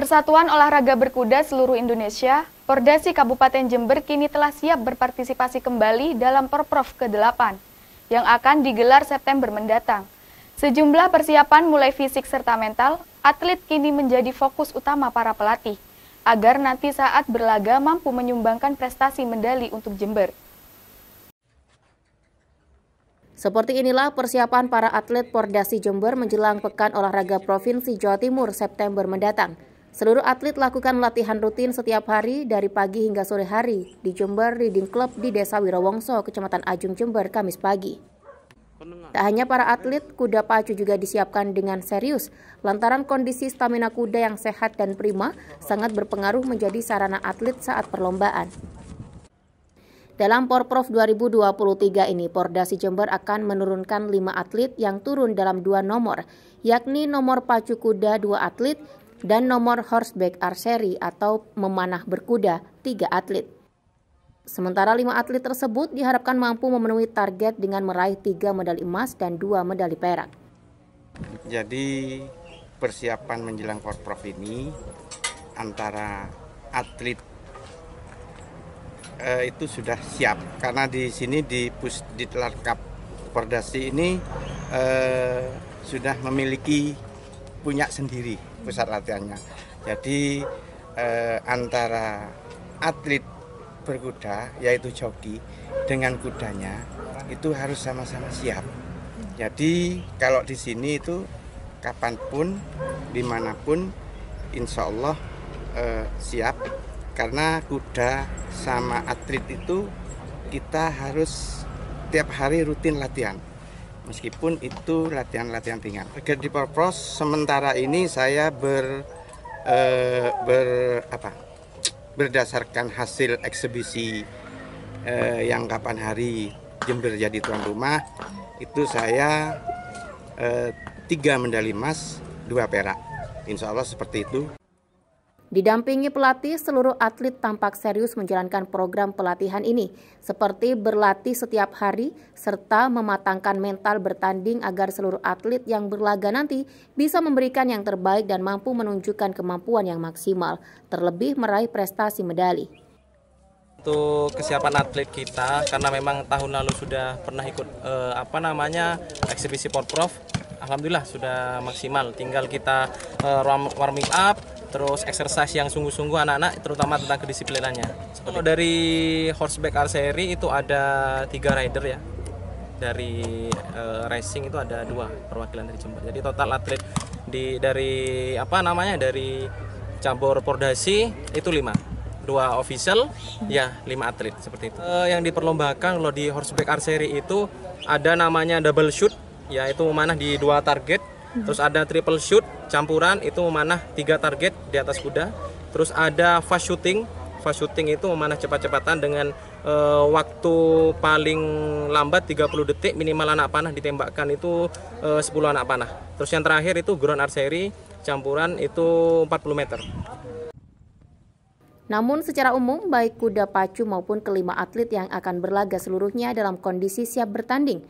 Persatuan Olahraga Berkuda Seluruh Indonesia, Pordasi Kabupaten Jember kini telah siap berpartisipasi kembali dalam Perprov ke-8 yang akan digelar September mendatang. Sejumlah persiapan mulai fisik serta mental, atlet kini menjadi fokus utama para pelatih agar nanti saat berlaga mampu menyumbangkan prestasi medali untuk Jember. Seperti inilah persiapan para atlet Pordasi Jember menjelang Pekan Olahraga Provinsi Jawa Timur September mendatang. Seluruh atlet lakukan latihan rutin setiap hari dari pagi hingga sore hari di Jember Reading Club di Desa Wirawongso, Kecamatan Ajung Jember, Kamis pagi. Tak hanya para atlet, kuda pacu juga disiapkan dengan serius. Lantaran kondisi stamina kuda yang sehat dan prima sangat berpengaruh menjadi sarana atlet saat perlombaan. Dalam Porprov 2023 ini, Pordasi Jember akan menurunkan 5 atlet yang turun dalam dua nomor, yakni nomor pacu kuda dua atlet dan nomor horseback archery atau memanah berkuda tiga atlet. Sementara lima atlet tersebut diharapkan mampu memenuhi target dengan meraih tiga medali emas dan dua medali perak. Jadi persiapan menjelang Korprov ini antara atlet eh, itu sudah siap karena di sini di pus di telarkap Perdasi ini eh, sudah memiliki punya sendiri pusat latihannya. Jadi eh, antara atlet berkuda yaitu joki dengan kudanya itu harus sama-sama siap. Jadi kalau di sini itu kapanpun, dimanapun, insya Allah eh, siap karena kuda sama atlet itu kita harus tiap hari rutin latihan meskipun itu latihan-latihan ringan. Agar di Porpros sementara ini saya ber eh, ber apa berdasarkan hasil eksebisi eh, yang kapan hari Jember jadi tuan rumah itu saya eh, tiga medali emas dua perak. Insya Allah seperti itu. Didampingi pelatih, seluruh atlet tampak serius menjalankan program pelatihan ini, seperti berlatih setiap hari serta mematangkan mental bertanding agar seluruh atlet yang berlaga nanti bisa memberikan yang terbaik dan mampu menunjukkan kemampuan yang maksimal, terlebih meraih prestasi medali. Untuk kesiapan atlet kita, karena memang tahun lalu sudah pernah ikut eh, apa namanya eksibisi Prof. alhamdulillah sudah maksimal. Tinggal kita uh, warming up, terus exercise yang sungguh-sungguh anak-anak terutama tentang kedisiplinannya. Kalau dari horseback archery itu ada tiga rider ya. Dari uh, racing itu ada dua perwakilan dari Jember. Jadi total atlet di dari apa namanya dari campur pordasi itu lima dua official ya lima atlet seperti itu uh, yang diperlombakan kalau di horseback archery itu ada namanya double shoot yaitu memanah di dua target terus ada triple shoot campuran itu memanah tiga target di atas kuda terus ada fast shooting fast shooting itu memanah cepat-cepatan dengan uh, waktu paling lambat 30 detik minimal anak panah ditembakkan itu eh, uh, 10 anak panah. Terus yang terakhir itu ground archery campuran itu 40 meter. Namun secara umum baik kuda pacu maupun kelima atlet yang akan berlaga seluruhnya dalam kondisi siap bertanding.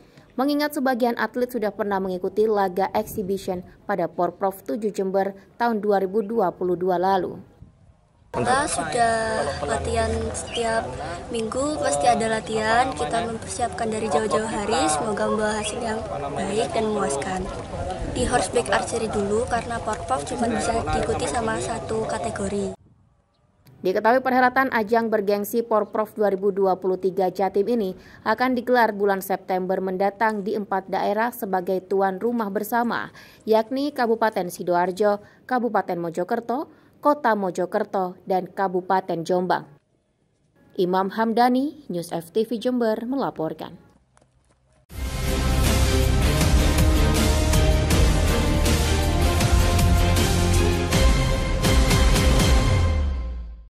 Mengingat sebagian atlet sudah pernah mengikuti laga exhibition pada Porprov 7 Jember tahun 2022 lalu. Kita sudah latihan setiap minggu pasti ada latihan. Kita mempersiapkan dari jauh-jauh hari. Semoga membawa hasil yang baik dan memuaskan. Di horseback archery dulu karena porprov cuma bisa diikuti sama satu kategori. Diketahui perhelatan ajang bergengsi Porprov 2023 Jatim ini akan digelar bulan September mendatang di empat daerah sebagai tuan rumah bersama, yakni Kabupaten Sidoarjo, Kabupaten Mojokerto, Kota Mojokerto, dan Kabupaten Jombang. Imam Hamdani, News FTV Jember melaporkan.